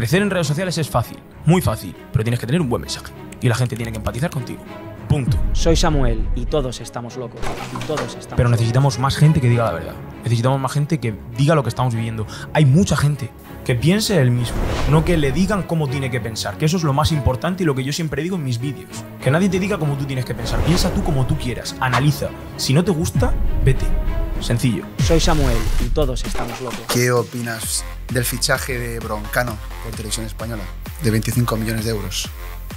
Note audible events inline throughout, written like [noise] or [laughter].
Crecer en redes sociales es fácil, muy fácil, pero tienes que tener un buen mensaje. Y la gente tiene que empatizar contigo. Punto. Soy Samuel y todos estamos locos. todos estamos Pero necesitamos más gente que diga la verdad. Necesitamos más gente que diga lo que estamos viviendo. Hay mucha gente que piense el mismo, no que le digan cómo tiene que pensar, que eso es lo más importante y lo que yo siempre digo en mis vídeos. Que nadie te diga cómo tú tienes que pensar, piensa tú como tú quieras, analiza. Si no te gusta, vete. Sencillo. Soy Samuel y todos estamos locos. ¿Qué opinas del fichaje de Broncano por televisión española, de 25 millones de euros.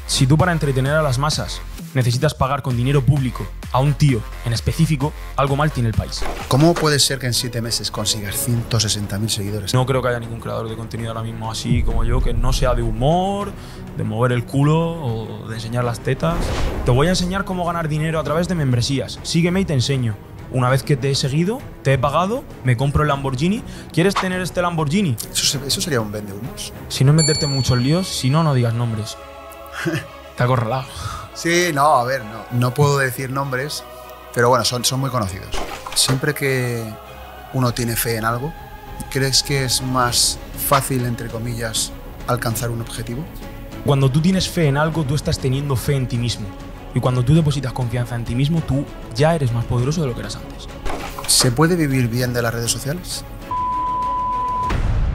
Si tú para entretener a las masas necesitas pagar con dinero público a un tío en específico, algo mal tiene el país. ¿Cómo puede ser que en siete meses consigas 160.000 seguidores? No creo que haya ningún creador de contenido ahora mismo así como yo que no sea de humor, de mover el culo o de enseñar las tetas. Te voy a enseñar cómo ganar dinero a través de membresías. Sígueme y te enseño una vez que te he seguido, te he pagado, me compro el Lamborghini. ¿Quieres tener este Lamborghini? Eso, sería un vende unos? Si no meterte muchos líos, si no, no digas nombres. [laughs] te acorralado. Sí, no, a ver, no, no puedo decir nombres, pero bueno, son, son muy conocidos. Siempre que uno tiene fe en algo, ¿crees que es más fácil, entre comillas, alcanzar un objetivo? Cuando tú tienes fe en algo, tú estás teniendo fe en ti mismo. Y cuando tú depositas confianza en ti mismo, tú ya eres más poderoso de lo que eras antes. ¿Se puede vivir bien de las redes sociales?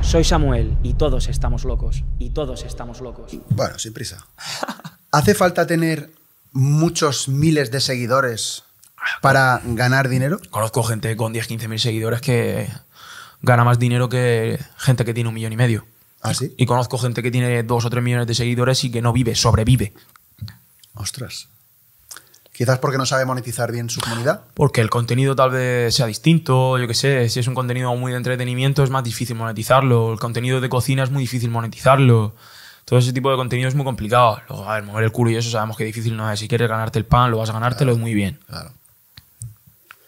Soy Samuel y todos estamos locos. Y todos estamos locos. Bueno, sin prisa. ¿Hace falta tener muchos miles de seguidores para ganar dinero? Conozco gente con 10, 15 mil seguidores que gana más dinero que gente que tiene un millón y medio. ¿Ah, sí? Y conozco gente que tiene 2 o tres millones de seguidores y que no vive, sobrevive. Ostras. Quizás porque no sabe monetizar bien su comunidad. Porque el contenido tal vez sea distinto, yo qué sé, si es un contenido muy de entretenimiento es más difícil monetizarlo, el contenido de cocina es muy difícil monetizarlo, todo ese tipo de contenido es muy complicado. Luego, a ver, mover el culo y eso sabemos que difícil no es, si quieres ganarte el pan, lo vas a ganártelo muy bien. Claro.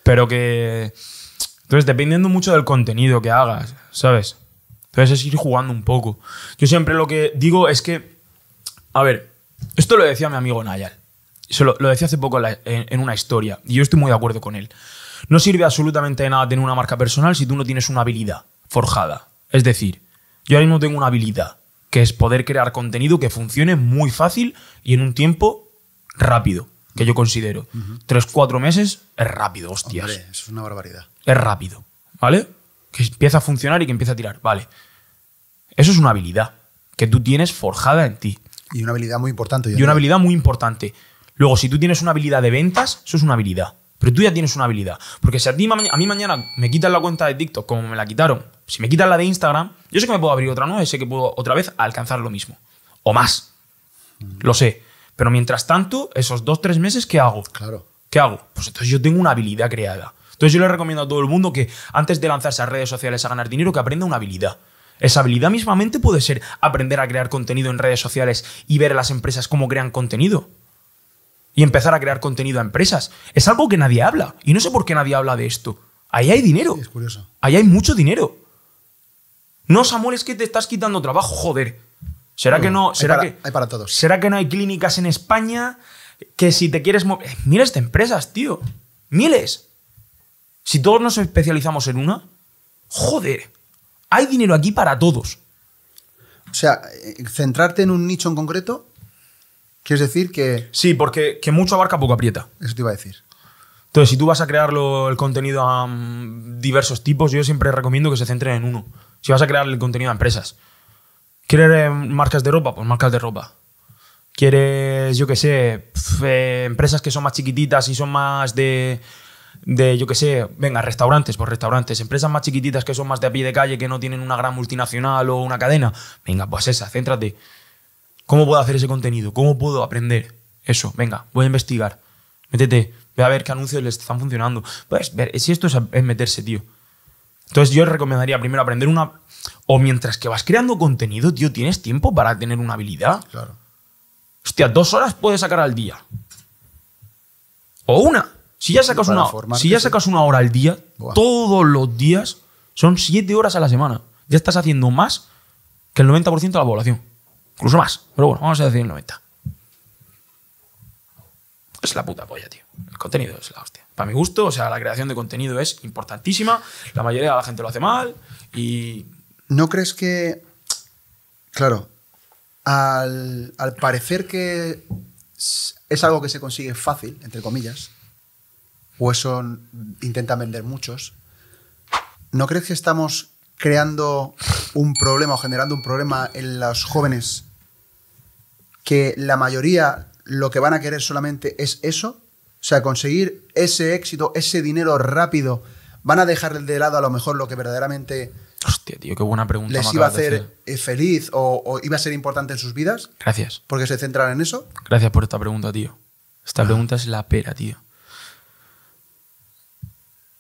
Pero que... Entonces, dependiendo mucho del contenido que hagas, ¿sabes? Entonces es ir jugando un poco. Yo siempre lo que digo es que, a ver, esto lo decía mi amigo Nayal. Se lo, decía hace poco en, una historia, y yo estoy muy de acuerdo con él. No sirve absolutamente de nada tener una marca personal si tú no tienes una habilidad forjada. Es decir, yo ahora mismo tengo una habilidad, que es poder crear contenido que funcione muy fácil y en un tiempo rápido, que yo considero. Tres, cuatro meses es rápido, hostias. es una barbaridad. Es rápido, ¿vale? Que empieza a funcionar y que empieza a tirar, vale. Eso es una habilidad que tú tienes forjada en ti. Y una habilidad muy importante. Y una habilidad muy importante. Luego, si tú tienes una habilidad de ventas, eso es una habilidad. Pero tú ya tienes una habilidad. Porque si a, mí mañana me quitan la cuenta de TikTok como me la quitaron, si me quitan la de Instagram, yo sé que me puedo abrir otra nueva y sé que puedo otra vez alcanzar lo mismo. O más. Mm. Lo sé. Pero mientras tanto, esos dos, tres meses, ¿qué hago? Claro. ¿Qué hago? Pues entonces yo tengo una habilidad creada. Entonces yo le recomiendo a todo el mundo que antes de lanzarse a redes sociales a ganar dinero, que aprenda una habilidad. Esa habilidad mismamente puede ser aprender a crear contenido en redes sociales y ver a las empresas cómo crean contenido y empezar a crear contenido a empresas. Es algo que nadie habla. Y no sé por qué nadie habla de esto. Ahí hay dinero. es curioso. Ahí hay mucho dinero. No, Samuel, es que te estás quitando trabajo, joder. ¿Será que no? ¿Será hay para, que hay para todos? ¿Será que no hay clínicas en España que si te quieres mover, eh, miles de empresas, tío, miles. Si todos nos especializamos en una, joder, hay dinero aquí para todos. O sea, eh, centrarte en un nicho en concreto ¿Quieres decir que...? Sí, porque que mucho abarca, poco aprieta. Eso te iba a decir. Entonces, si tú vas a crear el contenido a mm, diversos tipos, yo siempre recomiendo que se centren en uno. Si vas a crear el contenido a empresas. ¿Quieres eh, marcas de ropa? Pues marcas de ropa. ¿Quieres, yo qué sé, eh, empresas que son más chiquititas y son más de, de yo qué sé, venga, restaurantes, pues restaurantes, empresas más chiquititas que son más de a pie de calle, que no tienen una gran multinacional o una cadena, venga, pues esa, céntrate. ¿Cómo puedo hacer ese contenido? ¿Cómo puedo aprender eso? Venga, voy a investigar. Métete, ve a ver qué anuncios les están funcionando. Puedes ver, si esto es, meterse, tío. Entonces yo recomendaría primero aprender una... O mientras que vas creando contenido, tío, ¿tienes tiempo para tener una habilidad? Claro. Hostia, dos horas puedes sacar al día. O una. Si ya sacas, una, si ya sacas una hora al día, todos los días, son siete horas a la semana. Ya estás haciendo más que el 90% de la población. Incluso más. Pero bueno, vamos a decir 90. Es la puta polla, tío. El contenido es la hostia. Para mi gusto, o sea, la creación de contenido es importantísima. La mayoría de la gente lo hace mal y... ¿No crees que... Claro. Al, parecer que es algo que se consigue fácil, entre comillas, o eso intentan vender muchos, ¿no crees que estamos creando un problema o generando un problema en las jóvenes que la mayoría lo que van a querer solamente es eso, o sea, conseguir ese éxito, ese dinero rápido, van a dejar de lado a lo mejor lo que verdaderamente... Hostia, tío, qué buena pregunta. ¿Les iba a hacer eh, feliz o, iba a ser importante en sus vidas? Gracias. ¿Porque se centran en eso? Gracias por esta pregunta, tío. Esta ah. pregunta es la pera, tío.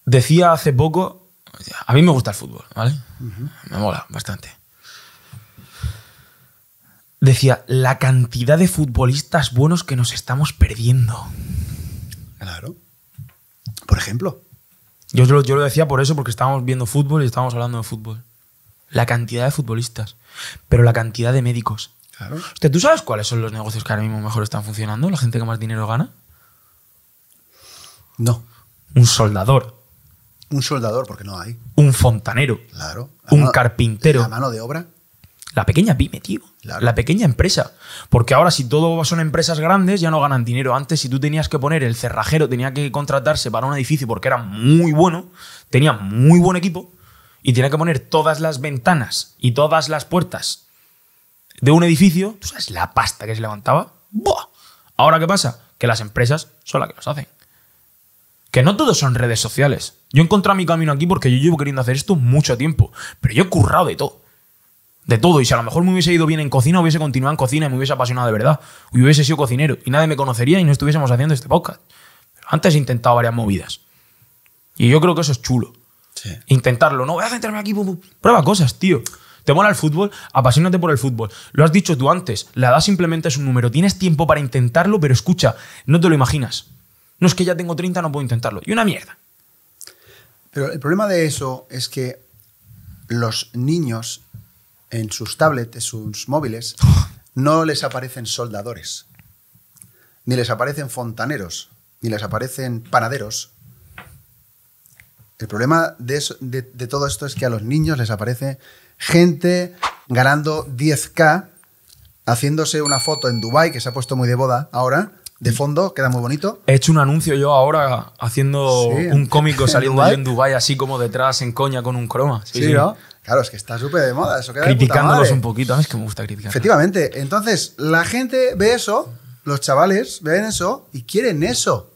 Decía hace poco, a mí me gusta el fútbol, ¿vale? Me mola bastante. Decía, la cantidad de futbolistas buenos que nos estamos perdiendo. Claro. Por ejemplo. Yo, yo, lo decía por eso, porque estábamos viendo fútbol y estábamos hablando de fútbol. La cantidad de futbolistas, pero la cantidad de médicos. Claro. ¿Tú sabes cuáles son los negocios que ahora mismo mejor están funcionando? ¿La gente que más dinero gana? No. Un soldador. Un soldador, porque no hay. Un fontanero. Claro. un carpintero. La mano de obra. La pequeña pyme, tío. La pequeña empresa. Porque ahora, si todo son empresas grandes, ya no ganan dinero. Antes, si tú tenías que poner el cerrajero, tenía que contratarse para un edificio porque era muy bueno, tenía muy buen equipo y tenía que poner todas las ventanas y todas las puertas de un edificio. ¿Tú sabes la pasta que se levantaba? ¡Buah! Ahora, ¿qué pasa? Que las empresas son las que los hacen. Que no todos son redes sociales. Yo he encontrado mi camino aquí porque yo llevo queriendo hacer esto mucho tiempo. Pero yo he currado de todo de todo. Y si a lo mejor me hubiese ido bien en cocina, hubiese continuado en cocina y me hubiese apasionado de verdad. Y hubiese sido cocinero y nadie me conocería y no estuviésemos haciendo este podcast. Pero antes he intentado varias movidas. Y yo creo que eso es chulo. Intentarlo. No voy a centrarme aquí. Prueba cosas, tío. ¿Te mola el fútbol? Apasionate por el fútbol. Lo has dicho tú antes. La edad simplemente es un número. Tienes tiempo para intentarlo, pero escucha, no te lo imaginas. No es que ya tengo 30, no puedo intentarlo. Y una mierda. Pero el problema de eso es que los niños en sus tablets, en sus móviles, no les aparecen soldadores, ni les aparecen fontaneros, ni les aparecen panaderos. El problema de, todo esto es que a los niños les aparece gente ganando 10k, haciéndose una foto en Dubai que se ha puesto muy de boda ahora, de fondo, queda muy bonito. He hecho un anuncio yo ahora haciendo un cómico [laughs] saliendo ¿En yo en Dubai así como detrás en coña con un croma. Sí, sí, Claro, es que está súper de moda. Eso Criticándolos un poquito, es que me gusta criticar. Efectivamente. Entonces, la gente ve eso, los chavales ven eso y quieren eso.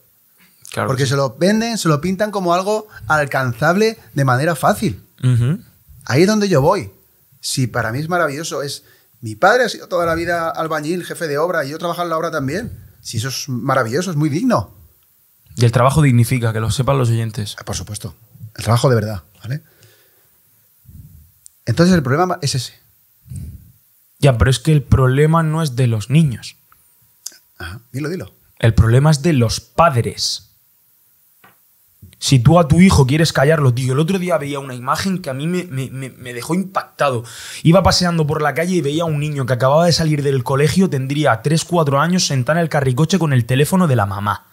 Claro porque se lo venden, se lo pintan como algo alcanzable de manera fácil. Ahí es donde yo voy. Si para mí es maravilloso, es. Mi padre ha sido toda la vida albañil, jefe de obra, y yo trabajado en la obra también. Si eso es maravilloso, es muy digno. Y el trabajo dignifica, que lo sepan los oyentes. Ah, por supuesto. El trabajo de verdad, ¿vale? Entonces el problema es ese. Ya, pero es que el problema no es de los niños. Ajá, dilo, dilo. El problema es de los padres. Si tú a tu hijo quieres callarlo, tío, el otro día veía una imagen que a mí me, dejó impactado. Iba paseando por la calle y veía a un niño que acababa de salir del colegio, tendría 3-4 años, sentado en el carricoche con el teléfono de la mamá.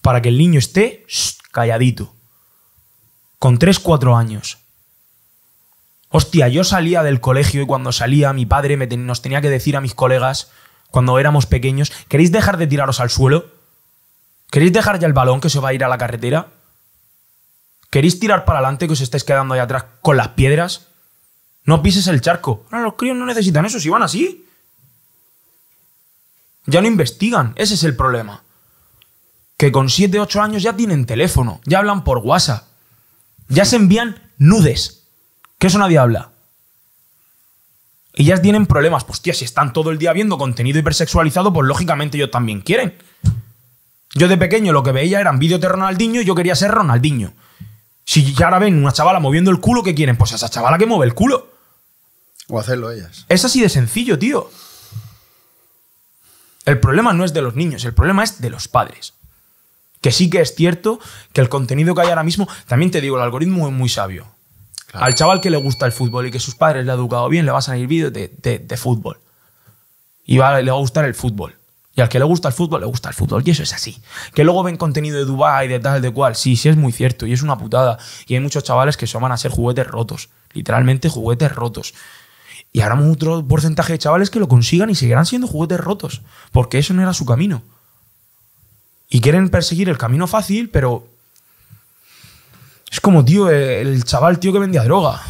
Para que el niño esté calladito. Con 3-4 años. Hostia, yo salía del colegio y cuando salía mi padre nos tenía que decir a mis colegas cuando éramos pequeños, ¿queréis dejar de tiraros al suelo? ¿Queréis dejar ya el balón que se va a ir a la carretera? ¿Queréis tirar para adelante que os estáis quedando ahí atrás con las piedras? No pises el charco. Ahora los críos no necesitan eso, si van así. Ya no investigan, ese es el problema. Que con 7, 8 años ya tienen teléfono, ya hablan por WhatsApp, ya se envían nudes que eso nadie habla. Ellas tienen problemas. Pues, tía, si están todo el día viendo contenido hipersexualizado, pues lógicamente ellos también quieren. Yo de pequeño lo que veía eran vídeos de Ronaldinho y yo quería ser Ronaldinho. Si ahora ven una chavala moviendo el culo, ¿qué quieren? Pues a esa chavala que mueve el culo. O hacerlo ellas. Es así de sencillo, tío. El problema no es de los niños, el problema es de los padres. Que sí que es cierto que el contenido que hay ahora mismo, también te digo, el algoritmo es muy sabio. Al chaval que le gusta el fútbol y que sus padres le han educado bien, le vas a salir vídeos de, de, fútbol. Y le va a gustar el fútbol. Y al que le gusta el fútbol, le gusta el fútbol. Y eso es así. Que luego ven contenido de Dubai, de tal, de cual. Sí, sí, es muy cierto. Y es una putada. Y hay muchos chavales que se van a ser juguetes rotos. Literalmente juguetes rotos. Y habrá otro porcentaje de chavales que lo consigan y seguirán siendo juguetes rotos. Porque eso no era su camino. Y quieren perseguir el camino fácil, pero es como, tío, el chaval, tío, que vendía droga.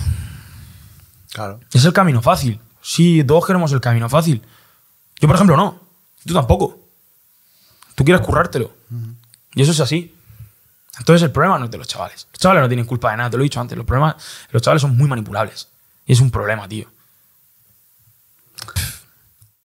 Claro. Es el camino fácil. Sí, todos queremos el camino fácil. Yo, por ejemplo, no. Tú tampoco. Tú quieres currártelo. Y eso es así. Entonces, el problema no es de los chavales. Los chavales no tienen culpa de nada, te lo he dicho antes. Los, problemas, los chavales son muy manipulables. Y es un problema, tío.